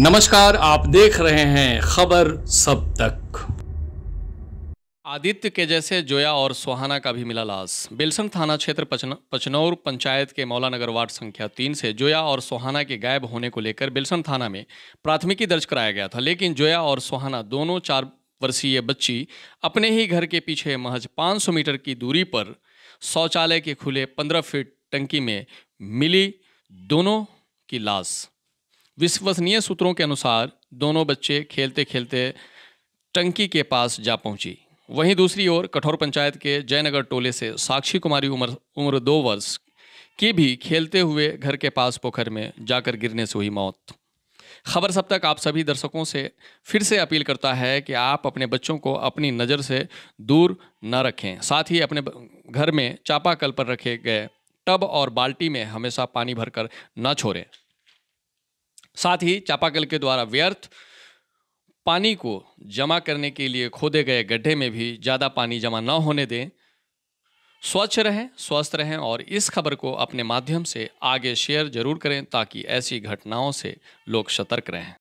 नमस्कार आप देख रहे हैं खबर सब तक आदित्य के जैसे जोया और सुहाना का भी मिला लाश बेलसंग थाना क्षेत्र पचनौर पंचायत के मौलानगर वार्ड संख्या तीन से जोया और सुहाना के गायब होने को लेकर बेलसन थाना में प्राथमिकी दर्ज कराया गया था लेकिन जोया और सुहाना दोनों चार वर्षीय बच्ची अपने ही घर के पीछे महज 500 मीटर की दूरी पर शौचालय के खुले 15 फीट टंकी में मिली दोनों की लाश विश्वसनीय सूत्रों के अनुसार दोनों बच्चे खेलते खेलते टंकी के पास जा पहुंची वहीं दूसरी ओर कठोर पंचायत के जयनगर टोले से साक्षी कुमारी उम्र उम्र दो वर्ष की भी खेलते हुए घर के पास पोखर में जाकर गिरने से हुई मौत खबर सब तक आप सभी दर्शकों से फिर से अपील करता है कि आप अपने बच्चों को अपनी नज़र से दूर न रखें साथ ही अपने घर में चापाकल पर रखे गए टब और बाल्टी में हमेशा पानी भरकर न छोड़ें साथ ही चापाकल के द्वारा व्यर्थ पानी को जमा करने के लिए खोदे गए गड्ढे में भी ज़्यादा पानी जमा न होने दें स्वच्छ रहें स्वस्थ रहें और इस खबर को अपने माध्यम से आगे शेयर जरूर करें ताकि ऐसी घटनाओं से लोग सतर्क रहें